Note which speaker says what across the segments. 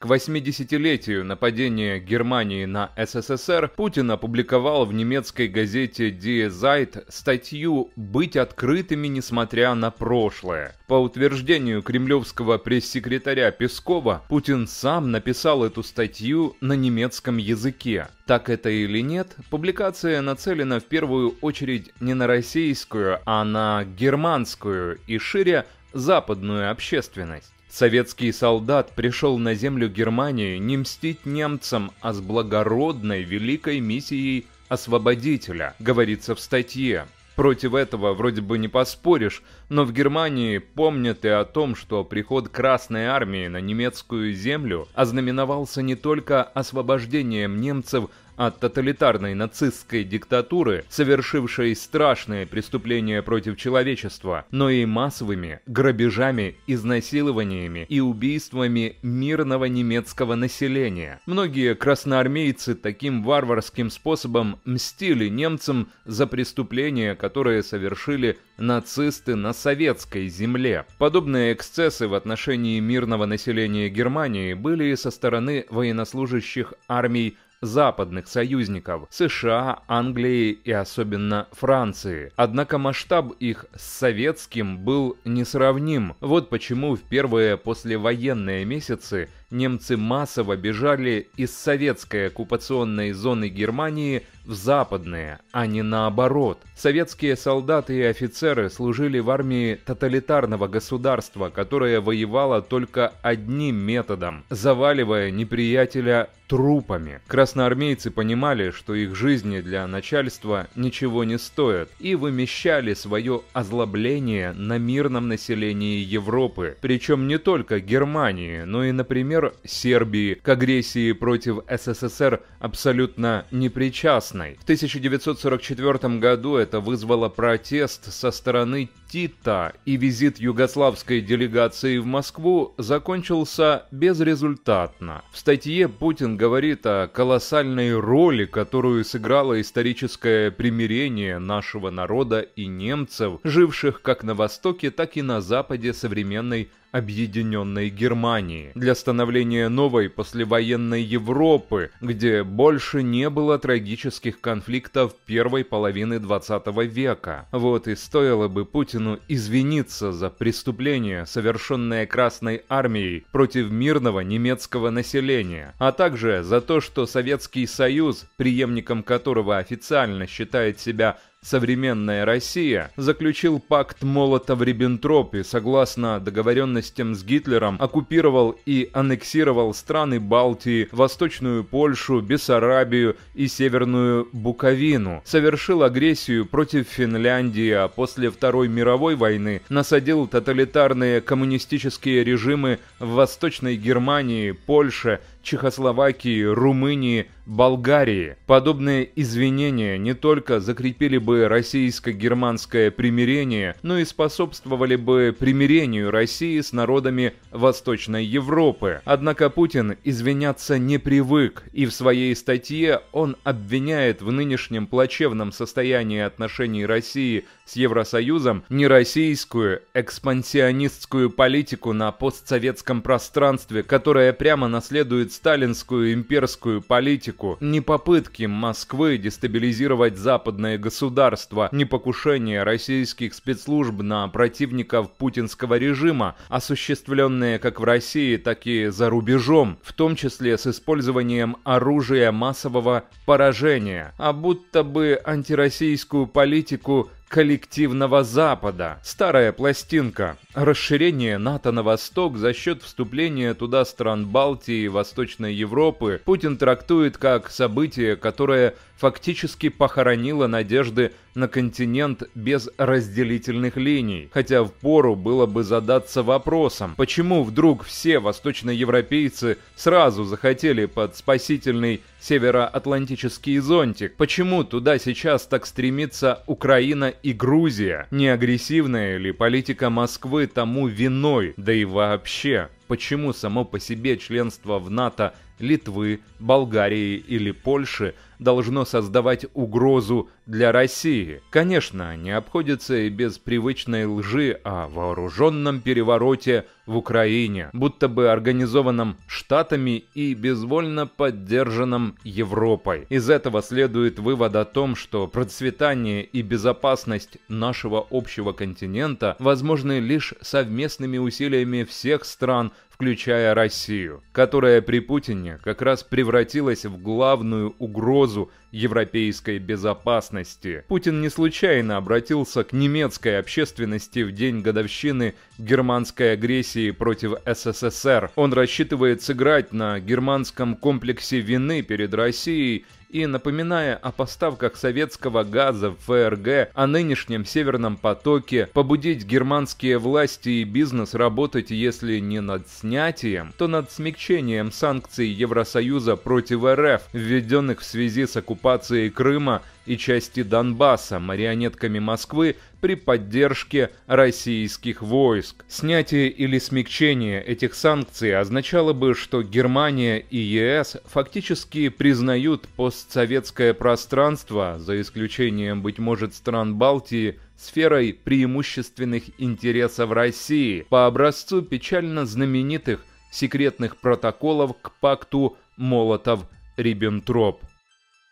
Speaker 1: К 80-летию нападения Германии на СССР Путин опубликовал в немецкой газете Die Zeit статью «Быть открытыми, несмотря на прошлое». По утверждению кремлевского пресс-секретаря Пескова, Путин сам написал эту статью на немецком языке. Так это или нет, публикация нацелена в первую очередь не на российскую, а на германскую и шире западную общественность. Советский солдат пришел на землю Германии не мстить немцам, а с благородной великой миссией освободителя, говорится в статье. Против этого вроде бы не поспоришь, но в Германии помнят и о том, что приход Красной Армии на немецкую землю ознаменовался не только освобождением немцев от тоталитарной нацистской диктатуры, совершившей страшные преступления против человечества, но и массовыми грабежами, изнасилованиями и убийствами мирного немецкого населения. Многие красноармейцы таким варварским способом мстили немцам за преступления, которые совершили нацисты на советской земле. Подобные эксцессы в отношении мирного населения Германии были со стороны военнослужащих армий западных союзников – США, Англии и особенно Франции. Однако масштаб их с советским был несравним. Вот почему в первые послевоенные месяцы немцы массово бежали из советской оккупационной зоны Германии в западные, а не наоборот. Советские солдаты и офицеры служили в армии тоталитарного государства, которое воевало только одним методом – заваливая неприятеля трупами. Красноармейцы понимали, что их жизни для начальства ничего не стоят, и вымещали свое озлобление на мирном населении Европы, причем не только Германии, но и, например, например, Сербии, к агрессии против СССР абсолютно непричастной. В 1944 году это вызвало протест со стороны Тита, и визит югославской делегации в Москву закончился безрезультатно. В статье Путин говорит о колоссальной роли, которую сыграло историческое примирение нашего народа и немцев, живших как на Востоке, так и на Западе современной объединенной Германии, для становления новой послевоенной Европы, где больше не было трагических конфликтов первой половины 20 века. Вот и стоило бы Путину извиниться за преступления, совершенные Красной Армией против мирного немецкого населения, а также за то, что Советский Союз, преемником которого официально считает себя Современная Россия заключил пакт Молотов-Риббентроп и, согласно договоренностям с Гитлером, оккупировал и аннексировал страны Балтии, Восточную Польшу, Бессарабию и Северную Буковину, совершил агрессию против Финляндии, а после Второй мировой войны насадил тоталитарные коммунистические режимы в Восточной Германии, Польше, Чехословакии, Румынии, Болгарии. Подобные извинения не только закрепили бы российско-германское примирение, но и способствовали бы примирению России с народами Восточной Европы. Однако Путин извиняться не привык, и в своей статье он обвиняет в нынешнем плачевном состоянии отношений России с Евросоюзом нероссийскую экспансионистскую политику на постсоветском пространстве, которая прямо наследует сталинскую имперскую политику, не попытки Москвы дестабилизировать западное государство, не покушение российских спецслужб на противников путинского режима, осуществленные как в России, так и за рубежом, в том числе с использованием оружия массового поражения, а будто бы антироссийскую политику коллективного Запада. Старая пластинка. Расширение НАТО на восток за счет вступления туда стран Балтии и Восточной Европы Путин трактует как событие, которое фактически похоронило надежды на континент без разделительных линий, хотя в пору было бы задаться вопросом, почему вдруг все восточноевропейцы сразу захотели под спасительный североатлантический зонтик, почему туда сейчас так стремится Украина и Грузия, не агрессивная ли политика Москвы тому виной, да и вообще, почему само по себе членство в НАТО – Литвы, Болгарии или Польши должно создавать угрозу для России. Конечно, не обходится и без привычной лжи о вооруженном перевороте в Украине, будто бы организованном Штатами и безвольно поддержанном Европой. Из этого следует вывод о том, что процветание и безопасность нашего общего континента возможны лишь совместными усилиями всех стран – включая Россию, которая при Путине как раз превратилась в главную угрозу европейской безопасности. Путин не случайно обратился к немецкой общественности в день годовщины германской агрессии против СССР. Он рассчитывает сыграть на германском комплексе вины перед Россией – и напоминая о поставках советского газа в ФРГ, о нынешнем Северном потоке, побудить германские власти и бизнес работать, если не над снятием, то над смягчением санкций Евросоюза против РФ, введенных в связи с оккупацией Крыма – и части Донбасса марионетками Москвы при поддержке российских войск. Снятие или смягчение этих санкций означало бы, что Германия и ЕС фактически признают постсоветское пространство, за исключением, быть может, стран Балтии, сферой преимущественных интересов России, по образцу печально знаменитых секретных протоколов к пакту Молотов-Риббентроп.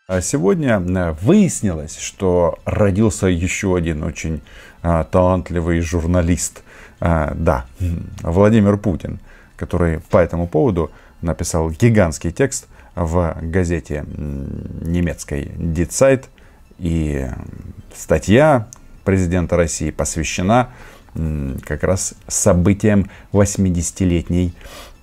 Speaker 2: А сегодня э, выяснилось, что родился еще один очень э, талантливый журналист. Э, да, Владимир Путин, который по этому поводу написал гигантский текст в газете немецкой Die Zeit. И статья президента России посвящена как раз событиям 80-летней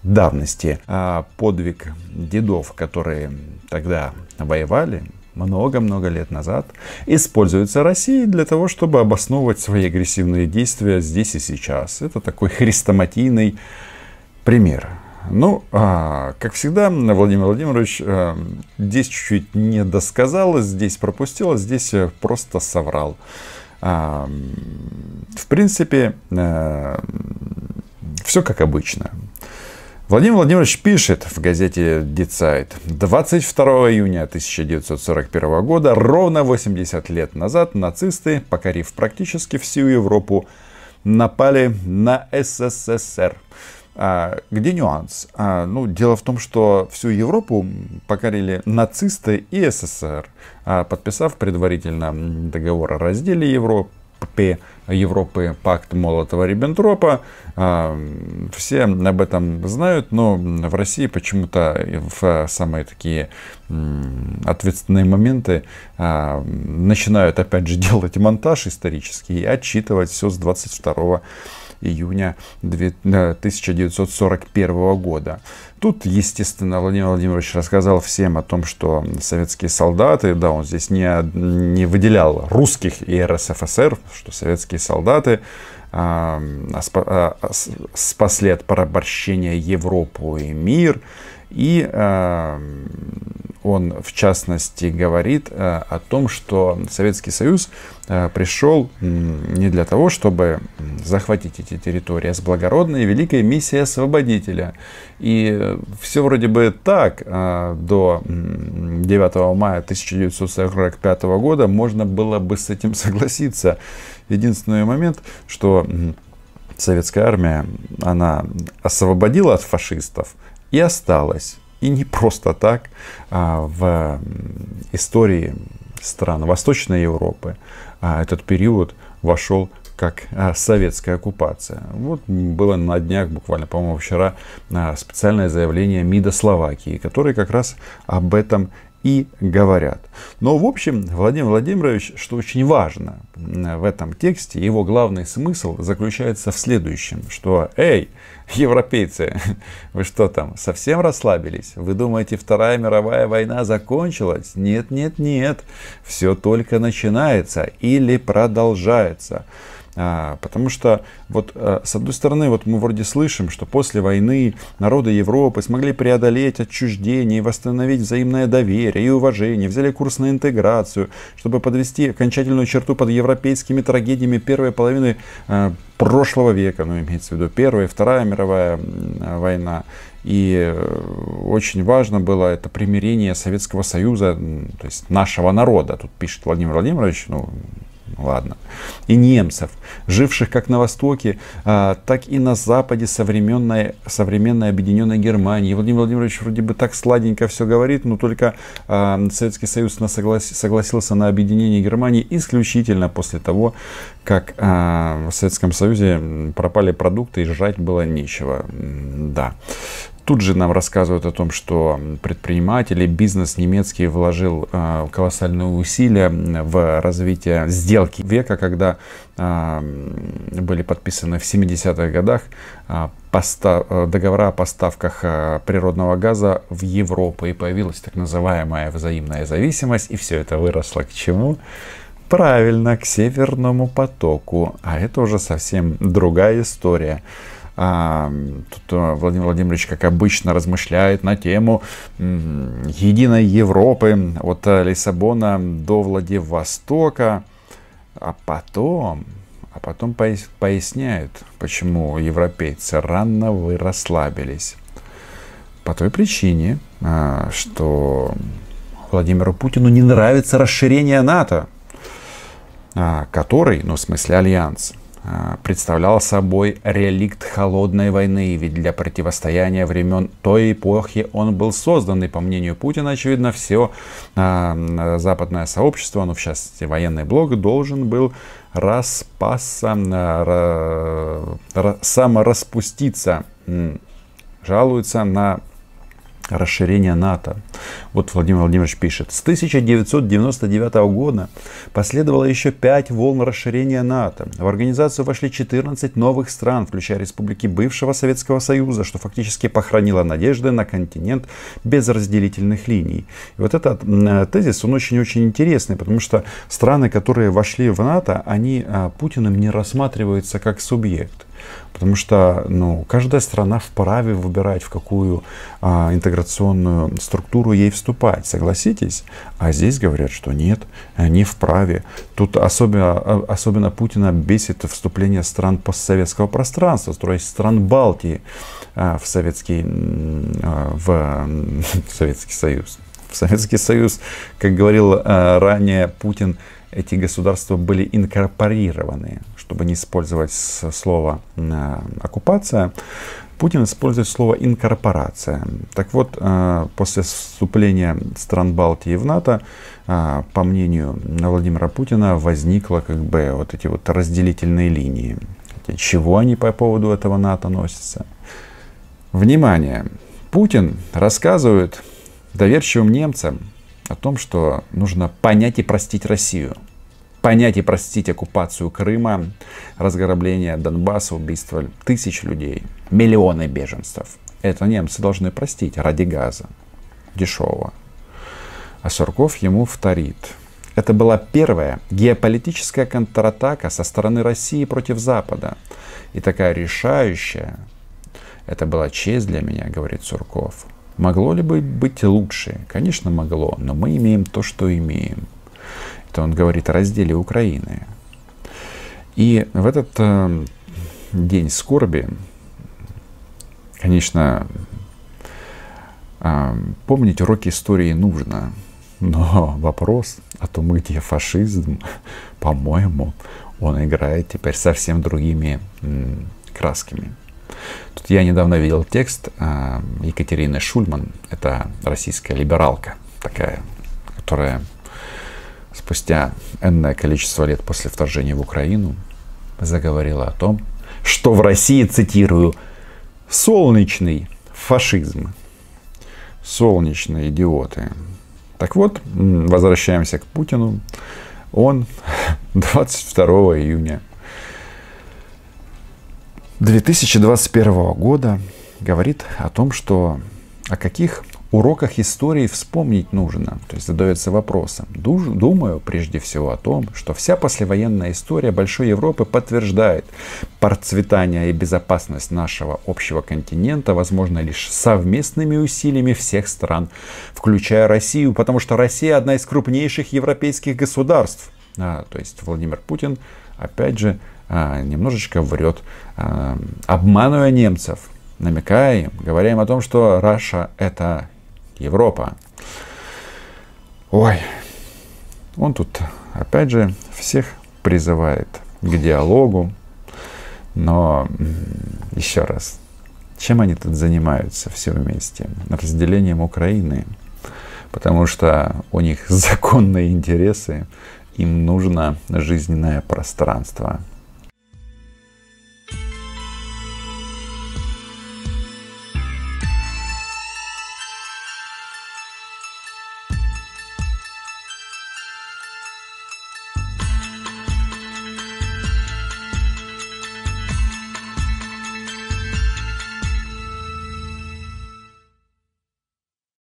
Speaker 2: давности. А подвиг дедов, которые тогда воевали, много-много лет назад, используется Россией для того, чтобы обосновывать свои агрессивные действия здесь и сейчас. Это такой хрестоматийный пример. Ну, а, как всегда, Владимир Владимирович а, здесь чуть-чуть не досказал, здесь пропустил, а здесь э, просто соврал. А, в принципе, а, э, все как обычно. Владимир Владимирович пишет в газете Дицайт 22 июня 1941 года, ровно 80 лет назад, нацисты, покорив практически всю Европу, напали на СССР. А, где нюанс? А, ну, дело в том, что всю Европу покорили нацисты и СССР, а, подписав предварительно договор о разделе Европы Европы пакт Молотова-Риббентропа. А, все об этом знают, но в России почему-то в самые такие ответственные моменты а, начинают опять же делать монтаж исторический и отчитывать все с 22 июня 1941 э, года. Тут, естественно, Владимир Владимирович рассказал всем о том, что советские солдаты, да, он здесь не, не выделял русских и РСФСР, что советские солдаты а, а, а, спасли от порабощения Европу и мир, и он, в частности, говорит э, о том, что Советский Союз э, пришел не для того, чтобы захватить эти территории, а с благородной и великой миссией освободителя. И э, все вроде бы так до 9 мая 1945 года можно было бы с этим согласиться. Единственный момент, что советская армия, она освободила от фашистов и осталась. И не просто так а, в истории стран Восточной Европы а, этот период вошел как а, советская оккупация. Вот было на днях, буквально, по-моему, вчера, специальное заявление МИДа Словакии, которое как раз об этом и говорят. Но в общем, Владимир Владимирович, что очень важно э, в этом тексте, его главный смысл заключается в следующем, что «Эй, европейцы, вы что там, совсем расслабились? Вы думаете, Вторая мировая война закончилась? Нет, нет, нет, все только начинается или продолжается». А, потому что, вот, э, с одной стороны, вот мы вроде слышим, что после войны народы Европы смогли преодолеть отчуждение и восстановить взаимное доверие и уважение, взяли курс на интеграцию, чтобы подвести окончательную черту под европейскими трагедиями первой половины э, прошлого века, ну, имеется в виду Первая и Вторая мировая война. И э, очень важно было это примирение Советского Союза, то есть нашего народа. Тут пишет Владимир Владимирович, ну, ладно, и немцев, живших как на Востоке, а, так и на Западе современной, современной объединенной Германии. И Владимир Владимирович вроде бы так сладенько все говорит, но только а, Советский Союз на согласился на объединение Германии исключительно после того, как а, в Советском Союзе пропали продукты и жрать было нечего. Да, Тут же нам рассказывают о том, что предприниматели, бизнес немецкий вложил э, колоссальные усилия в развитие сделки века, когда э, были подписаны в 70-х годах э, договора о поставках природного газа в Европу. И появилась так называемая взаимная зависимость. И все это выросло к чему? Правильно, к Северному потоку. А это уже совсем другая история. А, тут а, Владимир Владимирович, как обычно, размышляет на тему единой Европы от а, Лиссабона до Владивостока, а потом, а потом поясняют, почему европейцы рано вы расслабились. По той причине, что Владимиру Путину не нравится расширение НАТО, который, ну, в смысле, альянс – Э, представлял собой реликт холодной войны, ведь для противостояния времен той эпохи он был создан, и по мнению Путина, очевидно, все э, э, западное сообщество, ну в частности военный блок, должен был распасться, ра, ра, самораспуститься. Жалуются на расширения НАТО. Вот Владимир Владимирович пишет. С 1999 года последовало еще пять волн расширения НАТО. В организацию вошли 14 новых стран, включая республики бывшего Советского Союза, что фактически похоронило надежды на континент без разделительных линий. И вот этот э, тезис, он очень-очень интересный, потому что страны, которые вошли в НАТО, они а, Путиным не рассматриваются как субъект. Потому что ну, каждая страна вправе выбирать, в какую а, интеграционную структуру ей вступать, согласитесь? А здесь говорят, что нет, не вправе. Тут особенно, особенно Путина бесит вступление стран постсоветского пространства, то есть стран Балтии а, в Советский, а, в, в Советский Союз. В Советский Союз, как говорил а, ранее Путин, эти государства были инкорпорированы чтобы не использовать слово э, «оккупация», Путин использует слово «инкорпорация». Так вот, э, после вступления стран Балтии в НАТО, э, по мнению Владимира Путина, возникла как бы вот эти вот разделительные линии. Чего они по поводу этого НАТО носятся? Внимание! Путин рассказывает доверчивым немцам о том, что нужно понять и простить Россию – понять и простить оккупацию Крыма, разграбление Донбасса, убийство тысяч людей, миллионы беженцев. Это немцы должны простить ради газа дешевого. А Сурков ему вторит. Это была первая геополитическая контратака со стороны России против Запада. И такая решающая. Это была честь для меня, говорит Сурков. Могло ли бы быть лучше? Конечно, могло, но мы имеем то, что имеем. Египта, он говорит о разделе Украины. И в этот э, день скорби, конечно, э, помнить уроки истории нужно, но вопрос о том, где фашизм, по-моему, он играет теперь совсем другими м, красками. Тут я недавно видел текст э, Екатерины Шульман, это российская либералка такая, которая спустя энное количество лет после вторжения в Украину заговорила о том, что в России, цитирую, солнечный фашизм, солнечные идиоты. Так вот, возвращаемся к Путину. Он 22 июня 2021 года говорит о том, что о каких уроках истории вспомнить нужно, то есть задается вопросом. Думаю прежде всего о том, что вся послевоенная история Большой Европы подтверждает процветание и безопасность нашего общего континента, возможно, лишь совместными усилиями всех стран, включая Россию, потому что Россия одна из крупнейших европейских государств. А, то есть Владимир Путин, опять же, а, немножечко врет, а, обманывая немцев намекая им, говоря им о том, что Раша — это Европа. Ой, он тут, опять же, всех призывает к диалогу, но еще раз, чем они тут занимаются все вместе? Разделением Украины, потому что у них законные интересы, им нужно жизненное пространство,